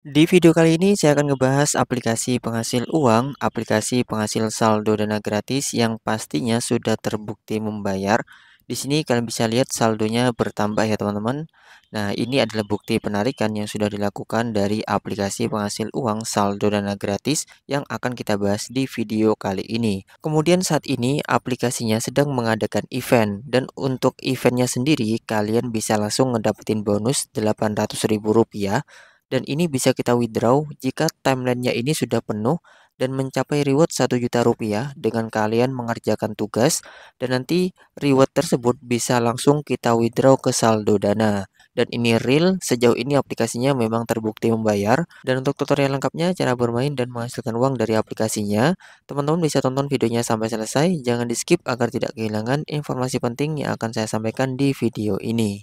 Di video kali ini saya akan ngebahas aplikasi penghasil uang, aplikasi penghasil saldo dana gratis yang pastinya sudah terbukti membayar. Di sini kalian bisa lihat saldonya bertambah ya teman-teman. Nah ini adalah bukti penarikan yang sudah dilakukan dari aplikasi penghasil uang saldo dana gratis yang akan kita bahas di video kali ini. Kemudian saat ini aplikasinya sedang mengadakan event dan untuk eventnya sendiri kalian bisa langsung ngedapetin bonus Rp800.000 dan ini bisa kita withdraw jika timelinenya ini sudah penuh dan mencapai reward 1 juta rupiah dengan kalian mengerjakan tugas dan nanti reward tersebut bisa langsung kita withdraw ke saldo dana dan ini real sejauh ini aplikasinya memang terbukti membayar dan untuk tutorial lengkapnya cara bermain dan menghasilkan uang dari aplikasinya teman-teman bisa tonton videonya sampai selesai jangan di skip agar tidak kehilangan informasi penting yang akan saya sampaikan di video ini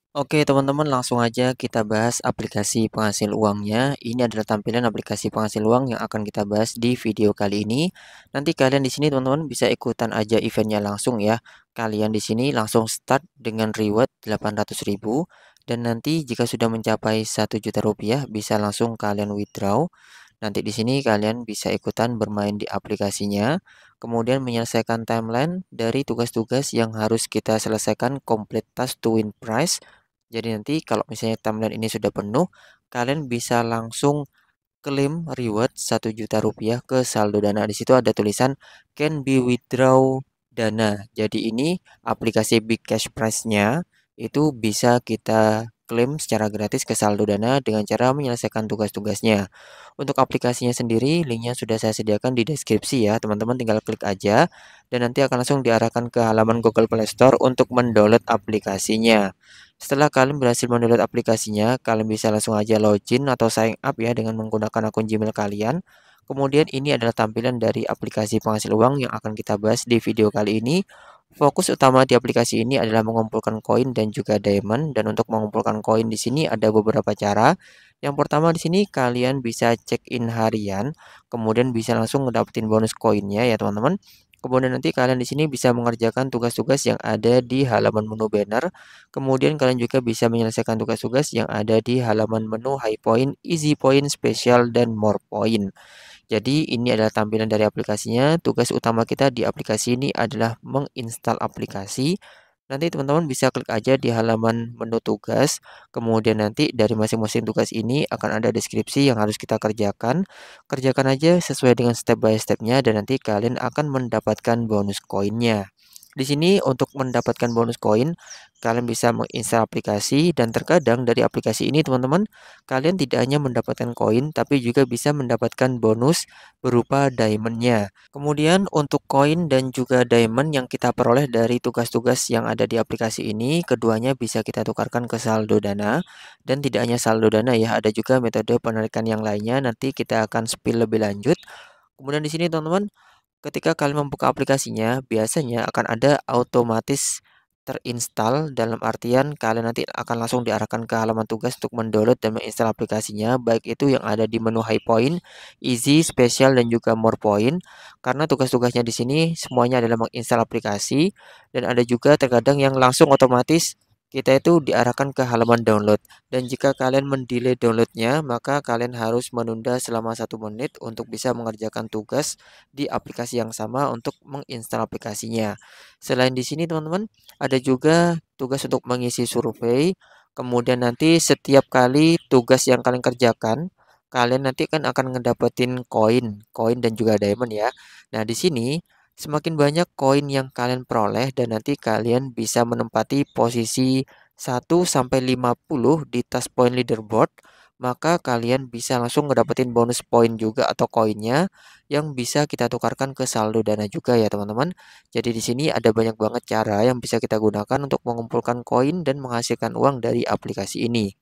Oke teman-teman langsung aja kita bahas aplikasi penghasil uangnya Ini adalah tampilan aplikasi penghasil uang yang akan kita bahas di video kali ini Nanti kalian di sini teman-teman bisa ikutan aja eventnya langsung ya Kalian di sini langsung start dengan reward 800.000 Dan nanti jika sudah mencapai 1 juta rupiah bisa langsung kalian withdraw Nanti di sini kalian bisa ikutan bermain di aplikasinya Kemudian menyelesaikan timeline dari tugas-tugas yang harus kita selesaikan komplit task to win prize jadi nanti kalau misalnya timeline ini sudah penuh, kalian bisa langsung klaim reward 1 juta rupiah ke saldo dana. Di situ ada tulisan can be withdraw dana. Jadi ini aplikasi Big Cash price nya itu bisa kita klaim secara gratis ke saldo dana dengan cara menyelesaikan tugas-tugasnya. Untuk aplikasinya sendiri, linknya sudah saya sediakan di deskripsi ya. Teman-teman tinggal klik aja dan nanti akan langsung diarahkan ke halaman Google Play Store untuk mendownload aplikasinya. Setelah kalian berhasil mendownload aplikasinya, kalian bisa langsung aja login atau sign up ya dengan menggunakan akun Gmail kalian. Kemudian ini adalah tampilan dari aplikasi penghasil uang yang akan kita bahas di video kali ini. Fokus utama di aplikasi ini adalah mengumpulkan koin dan juga diamond dan untuk mengumpulkan koin di sini ada beberapa cara. Yang pertama di sini kalian bisa check in harian, kemudian bisa langsung ngedapetin bonus koinnya ya teman-teman. Kemudian nanti kalian di sini bisa mengerjakan tugas-tugas yang ada di halaman menu banner. Kemudian kalian juga bisa menyelesaikan tugas-tugas yang ada di halaman menu high point, easy point, special, dan more point. Jadi ini adalah tampilan dari aplikasinya. Tugas utama kita di aplikasi ini adalah menginstal aplikasi. Nanti teman-teman bisa klik aja di halaman menu tugas, kemudian nanti dari masing-masing tugas ini akan ada deskripsi yang harus kita kerjakan. Kerjakan aja sesuai dengan step by stepnya dan nanti kalian akan mendapatkan bonus koinnya. Di sini untuk mendapatkan bonus koin, kalian bisa menginstal aplikasi dan terkadang dari aplikasi ini teman-teman kalian tidak hanya mendapatkan koin tapi juga bisa mendapatkan bonus berupa diamondnya kemudian untuk koin dan juga diamond yang kita peroleh dari tugas-tugas yang ada di aplikasi ini keduanya bisa kita tukarkan ke saldo dana dan tidak hanya saldo dana ya ada juga metode penarikan yang lainnya nanti kita akan spill lebih lanjut kemudian di sini teman-teman ketika kalian membuka aplikasinya biasanya akan ada otomatis terinstall dalam artian kalian nanti akan langsung diarahkan ke halaman tugas untuk mendownload dan menginstal aplikasinya baik itu yang ada di menu High Point, Easy, Special dan juga More Point karena tugas-tugasnya di sini semuanya adalah menginstal aplikasi dan ada juga terkadang yang langsung otomatis kita itu diarahkan ke halaman download dan jika kalian mendelay downloadnya maka kalian harus menunda selama satu menit untuk bisa mengerjakan tugas di aplikasi yang sama untuk menginstal aplikasinya selain di sini teman-teman ada juga tugas untuk mengisi survei kemudian nanti setiap kali tugas yang kalian kerjakan kalian nanti kan akan ngedapetin koin koin dan juga diamond ya nah di sini semakin banyak koin yang kalian peroleh dan nanti kalian bisa menempati posisi 1 sampai 50 di tas point leaderboard, maka kalian bisa langsung ngedapetin bonus poin juga atau koinnya yang bisa kita tukarkan ke saldo dana juga ya teman-teman. Jadi di sini ada banyak banget cara yang bisa kita gunakan untuk mengumpulkan koin dan menghasilkan uang dari aplikasi ini.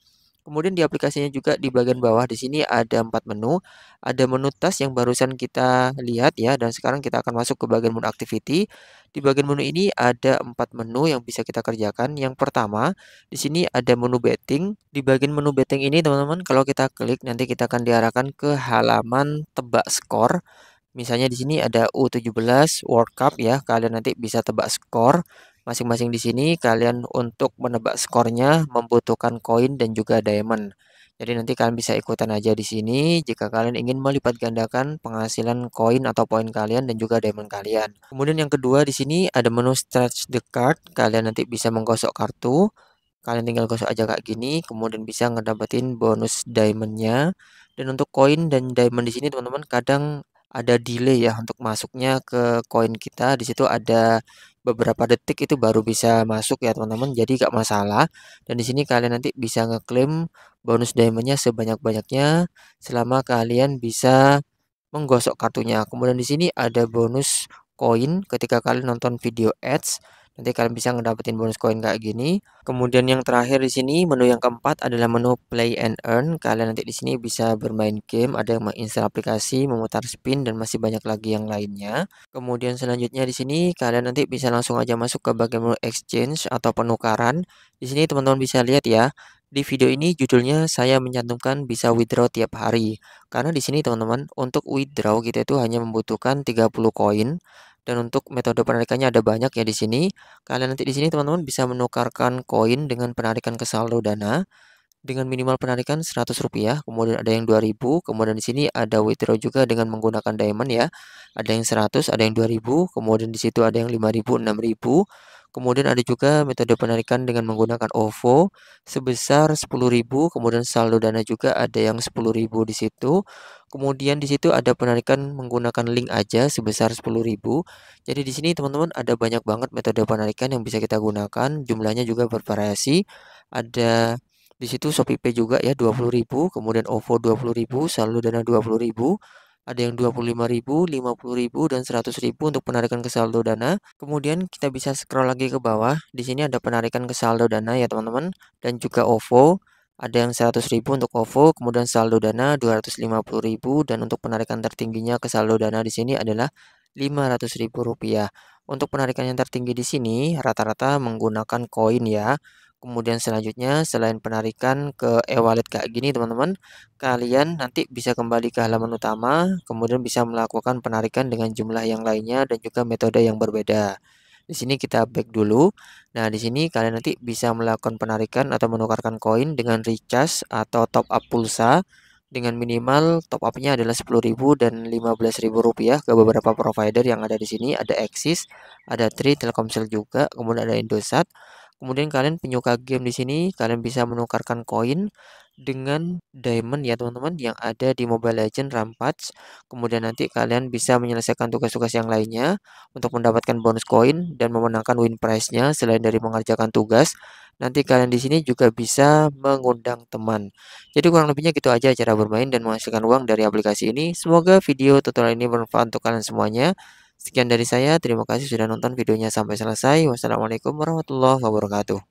Kemudian di aplikasinya juga di bagian bawah di sini ada empat menu. Ada menu tas yang barusan kita lihat ya dan sekarang kita akan masuk ke bagian menu activity. Di bagian menu ini ada empat menu yang bisa kita kerjakan. Yang pertama, di sini ada menu betting. Di bagian menu betting ini teman-teman kalau kita klik nanti kita akan diarahkan ke halaman tebak skor. Misalnya di sini ada U17 World Cup ya, kalian nanti bisa tebak skor. Masing-masing di sini kalian untuk menebak skornya membutuhkan koin dan juga diamond. Jadi nanti kalian bisa ikutan aja di sini jika kalian ingin melipat gandakan penghasilan koin atau poin kalian dan juga diamond kalian. Kemudian yang kedua di sini ada menu stretch the card. Kalian nanti bisa menggosok kartu. Kalian tinggal gosok aja kayak gini, kemudian bisa ngedapetin bonus diamondnya. Dan untuk koin dan diamond di sini teman-teman kadang ada delay ya untuk masuknya ke koin kita. Di situ ada beberapa detik itu baru bisa masuk ya teman-teman. Jadi gak masalah. Dan di sini kalian nanti bisa ngeklaim bonus diamondnya sebanyak-banyaknya selama kalian bisa menggosok kartunya. Kemudian di sini ada bonus koin ketika kalian nonton video ads Nanti kalian bisa ngedapetin bonus koin kayak gini. Kemudian yang terakhir di sini menu yang keempat adalah menu play and earn. Kalian nanti di sini bisa bermain game, ada yang menginstal aplikasi, memutar spin dan masih banyak lagi yang lainnya. Kemudian selanjutnya di sini kalian nanti bisa langsung aja masuk ke bagian menu exchange atau penukaran. Di sini teman-teman bisa lihat ya, di video ini judulnya saya mencantumkan bisa withdraw tiap hari. Karena di sini teman-teman untuk withdraw kita itu hanya membutuhkan 30 koin dan untuk metode penarikannya ada banyak ya di sini. Kalian nanti di sini teman-teman bisa menukarkan koin dengan penarikan ke saldo dana dengan minimal penarikan Rp100, kemudian ada yang 2000, kemudian di sini ada withdraw juga dengan menggunakan diamond ya. Ada yang 100, ada yang 2000, kemudian di situ ada yang 5000, 6000, Kemudian ada juga metode penarikan dengan menggunakan OVO sebesar 10.000, kemudian saldo dana juga ada yang 10.000 di situ. Kemudian di situ ada penarikan menggunakan link aja sebesar 10.000. Jadi di sini teman-teman ada banyak banget metode penarikan yang bisa kita gunakan, jumlahnya juga bervariasi. Ada di situ ShopeePay juga ya 20.000, kemudian OVO 20.000, saldo dana 20.000 ada yang 25.000, 50.000 dan 100.000 untuk penarikan ke saldo dana. Kemudian kita bisa scroll lagi ke bawah. Di sini ada penarikan ke saldo dana ya teman-teman dan juga OVO. Ada yang 100.000 untuk OVO, kemudian saldo dana 250.000 dan untuk penarikan tertingginya ke saldo dana di sini adalah Rp500.000. Untuk penarikan yang tertinggi di sini rata-rata menggunakan koin ya. Kemudian selanjutnya selain penarikan ke e-wallet kayak gini teman-teman, kalian nanti bisa kembali ke halaman utama, kemudian bisa melakukan penarikan dengan jumlah yang lainnya dan juga metode yang berbeda. Di sini kita back dulu. Nah, di sini kalian nanti bisa melakukan penarikan atau menukarkan koin dengan recharge atau top up pulsa dengan minimal top up-nya adalah 10.000 dan 15.000 rupiah ke beberapa provider yang ada di sini ada Axis, ada Tri, Telkomsel juga, kemudian ada Indosat, Kemudian kalian penyuka game di sini kalian bisa menukarkan koin dengan diamond ya teman-teman yang ada di Mobile Legend Rampage. Kemudian nanti kalian bisa menyelesaikan tugas-tugas yang lainnya untuk mendapatkan bonus koin dan memenangkan win prize-nya selain dari mengerjakan tugas. Nanti kalian di sini juga bisa mengundang teman. Jadi kurang lebihnya gitu aja cara bermain dan menghasilkan uang dari aplikasi ini. Semoga video tutorial ini bermanfaat untuk kalian semuanya. Sekian dari saya, terima kasih sudah nonton videonya sampai selesai. Wassalamualaikum warahmatullahi wabarakatuh.